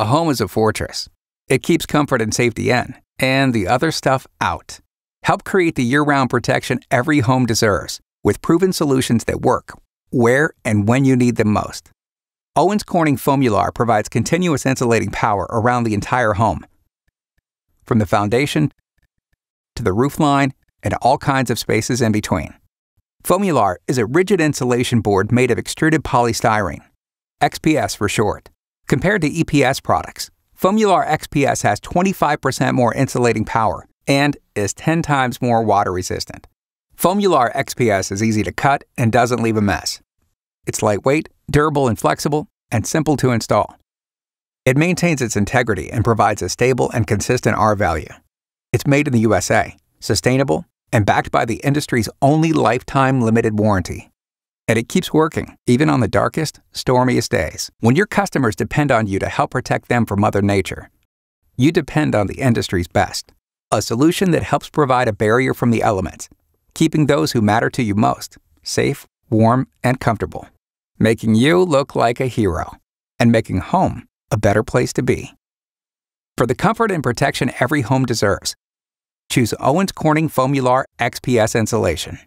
A home is a fortress. It keeps comfort and safety in, and the other stuff out. Help create the year round protection every home deserves with proven solutions that work where and when you need them most. Owens Corning Foamular provides continuous insulating power around the entire home, from the foundation to the roofline and all kinds of spaces in between. Foamular is a rigid insulation board made of extruded polystyrene, XPS for short. Compared to EPS products, Fomular XPS has 25% more insulating power and is 10 times more water resistant. Fomular XPS is easy to cut and doesn't leave a mess. It's lightweight, durable and flexible, and simple to install. It maintains its integrity and provides a stable and consistent R value. It's made in the USA, sustainable, and backed by the industry's only lifetime limited warranty and it keeps working, even on the darkest, stormiest days. When your customers depend on you to help protect them from Mother Nature, you depend on the industry's best. A solution that helps provide a barrier from the elements, keeping those who matter to you most safe, warm, and comfortable. Making you look like a hero, and making home a better place to be. For the comfort and protection every home deserves, choose Owens Corning Foamular XPS Insulation.